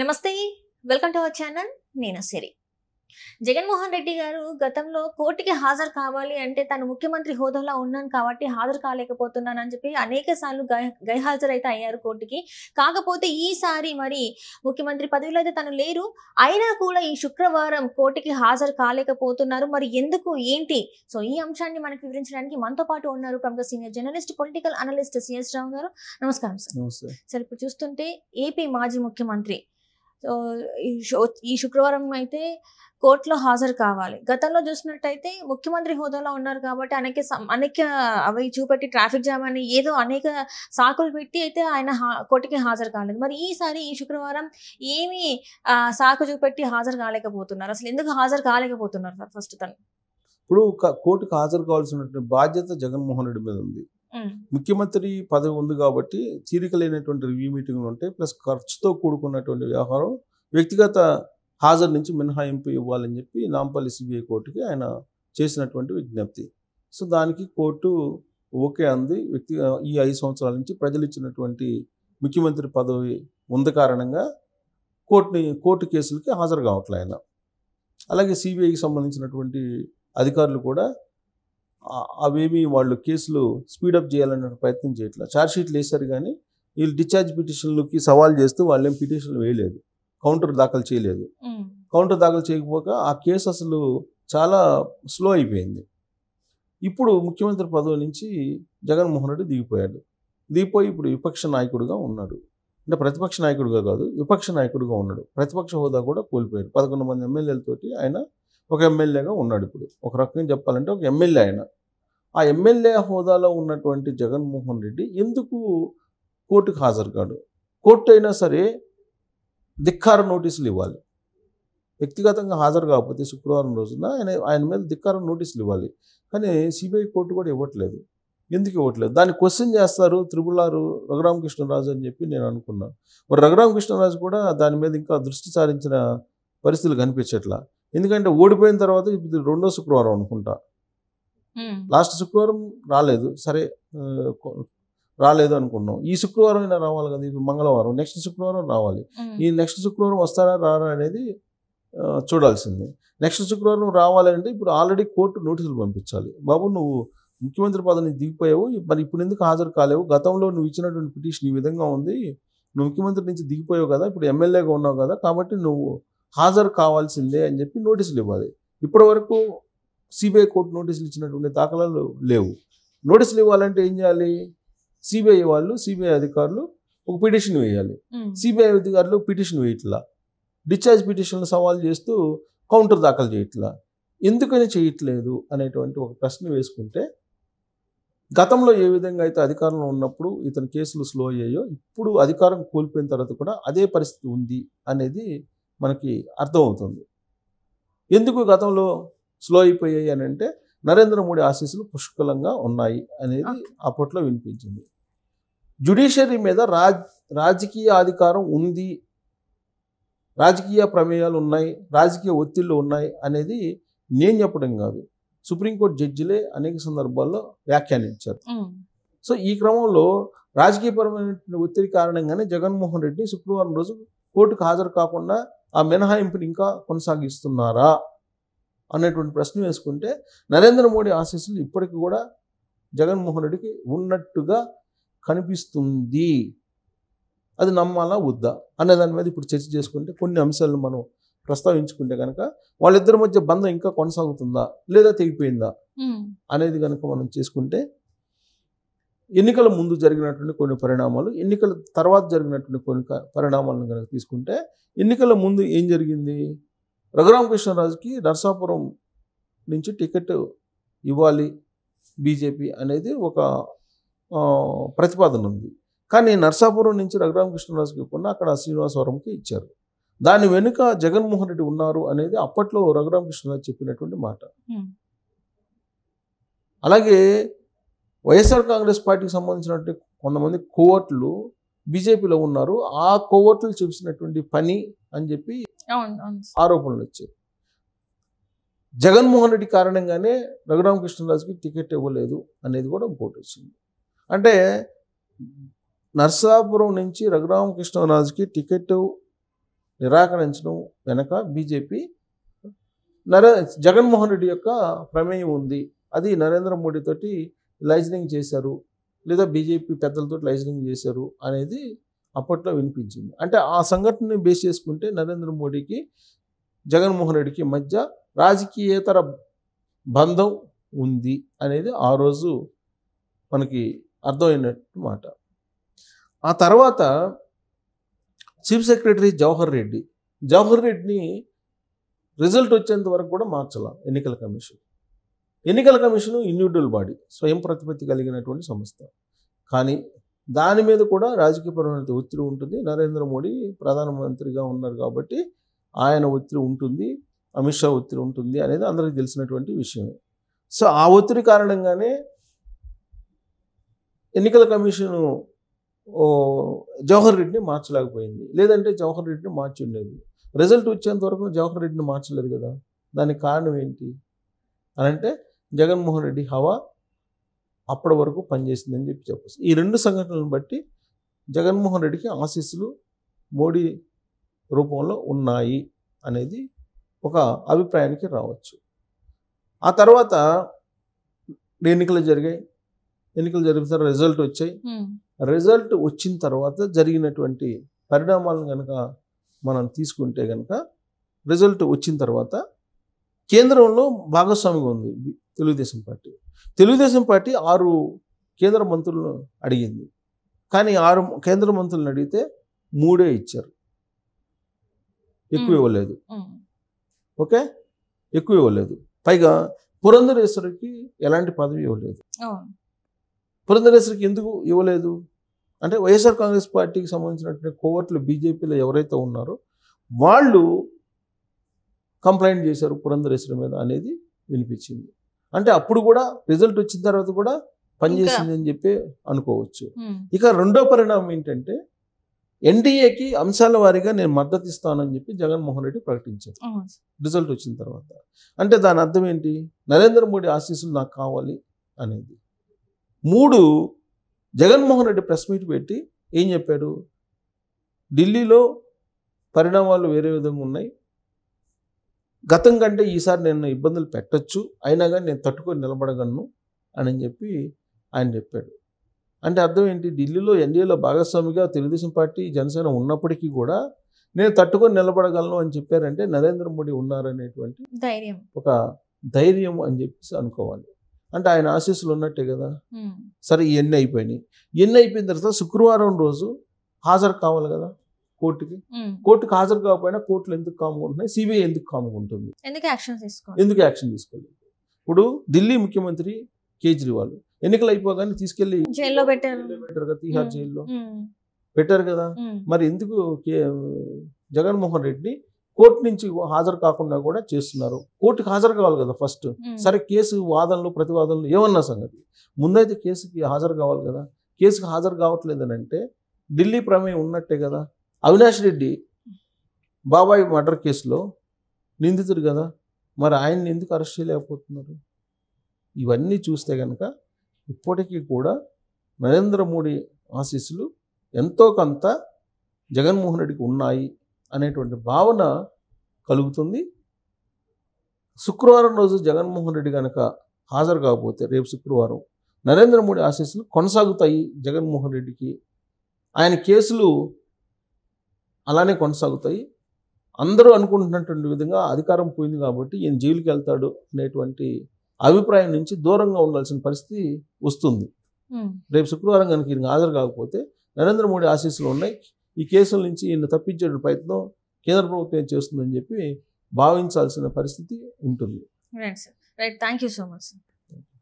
నమస్తే welcome to our channel నేను సిరి జగన్మోహన్ రెడ్డి గారు గతంలో కోర్టుకి హాజరు కావాలి అంటే తను ముఖ్యమంత్రి హోదాలో ఉన్నాను కాబట్టి హాజరు కాలేకపోతున్నాను అని చెప్పి అనేక సార్లు గైహాజరైతే అయ్యారు కోర్టుకి కాకపోతే ఈసారి మరి ముఖ్యమంత్రి పదవిలో అయితే తను లేరు అయినా కూడా ఈ శుక్రవారం కోర్టుకి హాజరు కాలేకపోతున్నారు మరి ఎందుకు ఏంటి సో ఈ అంశాన్ని మనకు వివరించడానికి మనతో పాటు ఉన్నారు ప్రముఖ senior journalist political analyst CS Rao garu నమస్కారం సార్ సార్ ఇప్పుడు చూస్తుంటే ఏపీ మాజీ ముఖ్యమంత్రి సో ఈ శుక్రవారం అయితే కోర్టులో హాజరు కావాలి గతంలో చూసినట్టయితే ముఖ్యమంత్రి హోదాలో ఉన్నారు కాబట్టి అనేక అనేక అవి చూపెట్టి ట్రాఫిక్ జామ్ అని ఏదో అనేక సాకులు పెట్టి అయితే ఆయన కోర్టుకి హాజరు కాలేదు మరి ఈసారి ఈ శుక్రవారం ఏమి సాకు చూపెట్టి హాజరు కాలేకపోతున్నారు అసలు ఎందుకు హాజరు కాలేకపోతున్నారు సార్ ఫస్ట్ తను ఇప్పుడు కోర్టుకు హాజరు కావాల్సిన బాధ్యత జగన్మోహన్ రెడ్డి మీద ఉంది ముఖ్యమంత్రి పదవి ఉంది కాబట్టి తీరిక లేనటువంటి రివ్యూ మీటింగ్లు ఉంటాయి ప్లస్ ఖర్చుతో కూడుకున్నటువంటి వ్యవహారం వ్యక్తిగత హాజరు నుంచి మినహాయింపు ఇవ్వాలని చెప్పి నాంపల్లి సిబిఐ కోర్టుకి ఆయన చేసినటువంటి విజ్ఞప్తి సో దానికి కోర్టు ఓకే అంది వ్యక్తి ఈ ఐదు సంవత్సరాల నుంచి ప్రజలు ఇచ్చినటువంటి ముఖ్యమంత్రి పదవి ఉంది కారణంగా కోర్టుని కోర్టు కేసులకి హాజరు కావట్లే ఆయన అలాగే సిబిఐకి సంబంధించినటువంటి అధికారులు కూడా అవేమి వాళ్ళు కేసులు స్పీడప్ చేయాలన్న ప్రయత్నం చేయట్లా చార్జ్షీట్లు వేశారు కానీ వీళ్ళు డిశ్చార్జ్ పిటిషన్లకి సవాల్ చేస్తూ వాళ్ళేం పిటిషన్లు వేయలేదు కౌంటర్ దాఖలు చేయలేదు కౌంటర్ దాఖలు చేయకపోక ఆ కేసు అసలు చాలా స్లో అయిపోయింది ఇప్పుడు ముఖ్యమంత్రి పదవి నుంచి జగన్మోహన్ రెడ్డి దిగిపోయాడు దిగిపోయి ఇప్పుడు విపక్ష నాయకుడిగా ఉన్నాడు అంటే ప్రతిపక్ష నాయకుడిగా కాదు విపక్ష నాయకుడిగా ఉన్నాడు ప్రతిపక్ష హోదా కూడా కోల్పోయాడు పదకొండు మంది ఎమ్మెల్యేలతోటి ఆయన ఒక ఎమ్మెల్యేగా ఉన్నాడు ఇప్పుడు ఒక రకంగా చెప్పాలంటే ఒక ఎమ్మెల్యే ఆయన ఆ ఎమ్మెల్యే హోదాలో ఉన్నటువంటి జగన్మోహన్ రెడ్డి ఎందుకు కోర్టుకు హాజరు కాడు కోర్టు అయినా సరే ధిక్కార నోటీసులు ఇవ్వాలి వ్యక్తిగతంగా హాజరు కాకపోతే శుక్రవారం రోజున ఆయన ఆయన మీద ధిక్కార నోటీసులు ఇవ్వాలి కానీ సిబిఐ కోర్టు కూడా ఇవ్వట్లేదు ఎందుకు ఇవ్వట్లేదు దాన్ని క్వశ్చన్ చేస్తారు త్రిపులారు రఘురామకృష్ణరాజు అని చెప్పి నేను అనుకున్నాను మరి రఘురామకృష్ణరాజు కూడా దాని మీద ఇంకా దృష్టి సారించిన పరిస్థితులు కనిపించట్లా ఎందుకంటే ఓడిపోయిన తర్వాత ఇప్పుడు రెండో శుక్రవారం అనుకుంటా లాస్ట్ శుక్రవారం రాలేదు సరే రాలేదు అనుకున్నాం ఈ శుక్రవారం అయినా రావాలి కదా ఇప్పుడు మంగళవారం నెక్స్ట్ శుక్రవారం రావాలి ఈ నెక్స్ట్ శుక్రవారం వస్తారా రారా అనేది చూడాల్సింది నెక్స్ట్ శుక్రవారం రావాలంటే ఇప్పుడు ఆల్రెడీ కోర్టు నోటీసులు పంపించాలి బాబు నువ్వు ముఖ్యమంత్రి పదవిని దిగిపోయావు మరి ఇప్పుడు ఎందుకు హాజరు కాలేవు గతంలో నువ్వు ఇచ్చినటువంటి పిటిషన్ ఈ విధంగా ఉంది నువ్వు ముఖ్యమంత్రి నుంచి దిగిపోయావు కదా ఇప్పుడు ఎమ్మెల్యేగా ఉన్నావు కదా కాబట్టి నువ్వు హాజరు కావాల్సిందే అని చెప్పి నోటీసులు ఇవ్వాలి ఇప్పటి వరకు సిబిఐ కోర్టు నోటీసులు ఇచ్చినటువంటి దాఖలాలు లేవు నోటీసులు ఇవ్వాలంటే ఏం చేయాలి సిబిఐ వాళ్ళు సిబిఐ అధికారులు ఒక పిటిషన్ వేయాలి సిబిఐ అధికారులు పిటిషన్ వేయట్లా డిశ్చార్జ్ పిటిషన్లు సవాల్ చేస్తూ కౌంటర్ దాఖలు చేయట్లా ఎందుకని చేయట్లేదు అనేటువంటి ఒక ప్రశ్న వేసుకుంటే గతంలో ఏ విధంగా అయితే అధికారంలో ఉన్నప్పుడు ఇతని కేసులు స్లో అయ్యాయో ఇప్పుడు అధికారం కోల్పోయిన తర్వాత కూడా అదే పరిస్థితి ఉంది అనేది మనకి అర్థమవుతుంది ఎందుకు గతంలో స్లో అయిపోయాయి అని అంటే నరేంద్ర మోడీ ఆశీస్సులు పుష్కలంగా ఉన్నాయి అనేది అప్పట్లో వినిపించింది జ్యుడిషియరీ మీద రాజ్ రాజకీయ అధికారం ఉంది రాజకీయ ప్రమేయాలు ఉన్నాయి రాజకీయ ఒత్తిళ్ళు ఉన్నాయి అనేది నేను చెప్పడం కాదు సుప్రీంకోర్టు జడ్జిలే అనేక సందర్భాల్లో వ్యాఖ్యానించారు సో ఈ క్రమంలో రాజకీయపరమైన ఒత్తిడి కారణంగానే జగన్మోహన్ రెడ్డి శుక్రవారం రోజు కోర్టుకు హాజరు కాకుండా ఆ మినహాయింపుని ఇంకా కొనసాగిస్తున్నారా అనేటువంటి ప్రశ్న వేసుకుంటే నరేంద్ర మోడీ ఆశీస్సులు ఇప్పటికి కూడా జగన్మోహన్ రెడ్డికి ఉన్నట్టుగా కనిపిస్తుంది అది నమ్మాలా వద్దా అనే దాని మీద ఇప్పుడు చర్చ చేసుకుంటే కొన్ని అంశాలను మనం ప్రస్తావించుకుంటే కనుక వాళ్ళిద్దరి మధ్య బంధం ఇంకా కొనసాగుతుందా లేదా తెగిపోయిందా అనేది కనుక మనం చేసుకుంటే ఎన్నికల ముందు జరిగినటువంటి కొన్ని పరిణామాలు ఎన్నికల తర్వాత జరిగినటువంటి కొన్ని పరిణామాలను కనుక తీసుకుంటే ఎన్నికల ముందు ఏం జరిగింది రఘురామకృష్ణరాజుకి నర్సాపురం నుంచి టికెట్ ఇవ్వాలి బీజేపీ అనేది ఒక ప్రతిపాదన ఉంది కానీ నర్సాపురం నుంచి రఘురామకృష్ణరాజుకి ఇవ్వకుండా అక్కడ శ్రీనివాసవరంకి ఇచ్చారు దాని వెనుక జగన్మోహన్ రెడ్డి ఉన్నారు అనేది అప్పట్లో రఘురామకృష్ణరాజు చెప్పినటువంటి మాట అలాగే వైఎస్ఆర్ కాంగ్రెస్ పార్టీకి సంబంధించినటువంటి కొంతమంది కోవట్లు బీజేపీలో ఉన్నారు ఆ కోవట్లు చూసినటువంటి పని అని చెప్పి ఆరోపణలు వచ్చాయి జగన్మోహన్ రెడ్డి కారణంగానే రఘురామకృష్ణరాజుకి టికెట్ ఇవ్వలేదు అనేది కూడా ఇంకోటి వచ్చింది అంటే నర్సాపురం నుంచి రఘురామకృష్ణరాజుకి టికెట్ నిరాకరించడం వెనక బీజేపీ నరే జగన్మోహన్ రెడ్డి యొక్క ప్రమేయం ఉంది అది నరేంద్ర మోడీ తోటి లైజనింగ్ చేశారు లేదా బీజేపీ పెద్దలతో లైజనింగ్ చేశారు అనేది అప్పట్లో వినిపించింది అంటే ఆ సంఘటనని బేస్ చేసుకుంటే నరేంద్ర మోడీకి జగన్మోహన్ రెడ్డికి మధ్య రాజకీయేతర బంధం ఉంది అనేది ఆ రోజు మనకి అర్థమైనట్టు మాట ఆ తర్వాత చీఫ్ సెక్రటరీ జవహర్ రెడ్డి జవహర్ రెడ్డిని రిజల్ట్ వచ్చేంత వరకు కూడా మార్చాల ఎన్నికల కమిషన్ ఎన్నికల కమిషన్ ఇండివిజువల్ బాడీ స్వయం ప్రతిపత్తి కలిగినటువంటి సంస్థ కానీ దాని మీద కూడా రాజకీయపరమైన ఒత్తిడి ఉంటుంది నరేంద్ర మోడీ ప్రధానమంత్రిగా ఉన్నారు కాబట్టి ఆయన ఒత్తిడి ఉంటుంది అమిత్ షా ఒత్తిడి ఉంటుంది అనేది అందరికీ తెలిసినటువంటి విషయమే సో ఆ ఒత్తిడి కారణంగానే ఎన్నికల కమిషను జవహర్ రెడ్డిని మార్చలేకపోయింది లేదంటే జవహర్ రెడ్డిని మార్చి ఉండేది రిజల్ట్ వచ్చేంత వరకు జవహర్ రెడ్డిని మార్చలేదు కదా దానికి కారణం ఏంటి అని అంటే జగన్మోహన్ రెడ్డి హవా అప్పటి వరకు పనిచేసిందని చెప్పి చెప్పచ్చు ఈ రెండు సంఘటనలను బట్టి జగన్మోహన్ రెడ్డికి ఆశీస్సులు మోడీ రూపంలో ఉన్నాయి అనేది ఒక అభిప్రాయానికి రావచ్చు ఆ తర్వాత ఎన్నికలు జరిగాయి ఎన్నికలు జరిగిన తర్వాత రిజల్ట్ వచ్చాయి రిజల్ట్ వచ్చిన తర్వాత జరిగినటువంటి పరిణామాలను కనుక మనం తీసుకుంటే కనుక రిజల్ట్ వచ్చిన తర్వాత కేంద్రంలో భాగస్వామిగా ఉంది తెలుగుదేశం పార్టీ తెలుగుదేశం పార్టీ ఆరు కేంద్ర మంత్రులను అడిగింది కానీ ఆరు కేంద్ర మంత్రులను అడిగితే మూడే ఇచ్చారు ఎక్కువ ఇవ్వలేదు ఓకే ఎక్కువ ఇవ్వలేదు పైగా పురంధరేశ్వరికి ఎలాంటి పదవి ఇవ్వలేదు పురంధరేశ్వరికి ఎందుకు ఇవ్వలేదు అంటే వైఎస్ఆర్ కాంగ్రెస్ పార్టీకి సంబంధించినటువంటి కోవర్ట్లు బీజేపీలో ఎవరైతే ఉన్నారో వాళ్ళు కంప్లైంట్ చేశారు పురంధరేశ్వరి మీద అనేది వినిపించింది అంటే అప్పుడు కూడా రిజల్ట్ వచ్చిన తర్వాత కూడా పనిచేసింది అని చెప్పి అనుకోవచ్చు ఇక రెండో పరిణామం ఏంటంటే ఎన్డీఏకి అంశాల వారీగా నేను మద్దతు ఇస్తానని చెప్పి జగన్మోహన్ రెడ్డి ప్రకటించారు రిజల్ట్ వచ్చిన తర్వాత అంటే దాని అర్థం ఏంటి నరేంద్ర మోడీ ఆశీస్సులు నాకు కావాలి అనేది మూడు జగన్మోహన్ రెడ్డి ప్రెస్ మీట్ పెట్టి ఏం చెప్పాడు ఢిల్లీలో పరిణామాలు వేరే విధంగా ఉన్నాయి గతం కంటే ఈసారి నేను ఇబ్బందులు పెట్టచ్చు అయినా కానీ నేను తట్టుకొని నిలబడగలను అని చెప్పి ఆయన చెప్పాడు అంటే అర్థం ఏంటి ఢిల్లీలో ఎన్డీఏలో భాగస్వామిగా తెలుగుదేశం పార్టీ జనసేన ఉన్నప్పటికీ కూడా నేను తట్టుకొని నిలబడగలను అని చెప్పారంటే నరేంద్ర మోడీ ఉన్నారనేటువంటి ధైర్యం ఒక ధైర్యం అని చెప్పేసి అనుకోవాలి అంటే ఆయన ఆశీస్సులు ఉన్నట్టే కదా సరే ఇవన్నీ అయిపోయినాయి ఎన్ని అయిపోయిన తర్వాత శుక్రవారం రోజు హాజరు కావాలి కదా కోర్టుకి కోర్టుకి హాజరు కాకపోయినా కోర్టులు ఎందుకు కామ్గా ఉంటున్నాయి సిబిఐ ఎందుకు కామ్గా ఉంటుంది ఎందుకు యాక్షన్ తీసుకోవాలి ఎందుకు యాక్షన్ ఇప్పుడు ఢిల్లీ ముఖ్యమంత్రి కేజ్రీవాల్ ఎన్నికలు అయిపోగానే తీసుకెళ్లి జైల్లో పెట్టారు కదా తీహార్ జైల్లో పెట్టారు కదా మరి ఎందుకు జగన్మోహన్ రెడ్డి కోర్టు నుంచి హాజరు కాకుండా కూడా చేస్తున్నారు కోర్టుకి హాజరు కావాలి కదా ఫస్ట్ సరే కేసు వాదనలు ప్రతివాదనలు ఏమన్నా సంగతి ముందైతే కేసుకి హాజరు కావాలి కదా కేసుకి హాజరు కావట్లేదని అంటే ఢిల్లీ ప్రమేయం ఉన్నట్టే కదా అవినాష్ రెడ్డి బాబాయ్ మర్డర్ కేసులో నిందితుడు కదా మరి ఆయన్ని ఎందుకు అరెస్ట్ చేయలేకపోతున్నారు ఇవన్నీ చూస్తే కనుక ఇప్పటికీ కూడా నరేంద్ర మోడీ ఆశీస్సులు ఎంతో కొంత జగన్మోహన్ రెడ్డికి ఉన్నాయి అనేటువంటి భావన కలుగుతుంది శుక్రవారం రోజు జగన్మోహన్ రెడ్డి కనుక హాజరు కాకపోతే రేపు శుక్రవారం నరేంద్ర మోడీ ఆశీస్సులు కొనసాగుతాయి జగన్మోహన్ రెడ్డికి ఆయన కేసులు అలానే కొనసాగుతాయి అందరూ అనుకుంటున్నటువంటి విధంగా అధికారం పోయింది కాబట్టి ఈయన జైలుకి వెళ్తాడు అనేటువంటి అభిప్రాయం నుంచి దూరంగా ఉండాల్సిన పరిస్థితి వస్తుంది రేపు శుక్రవారం కనుక ఈయన హాజరు కాకపోతే నరేంద్ర మోడీ ఆశీస్సులు ఉన్నాయి ఈ కేసుల నుంచి ఈయన తప్పించే ప్రయత్నం కేంద్ర ప్రభుత్వం చేస్తుందని చెప్పి భావించాల్సిన పరిస్థితి ఉంటుంది థ్యాంక్ యూ సో మచ్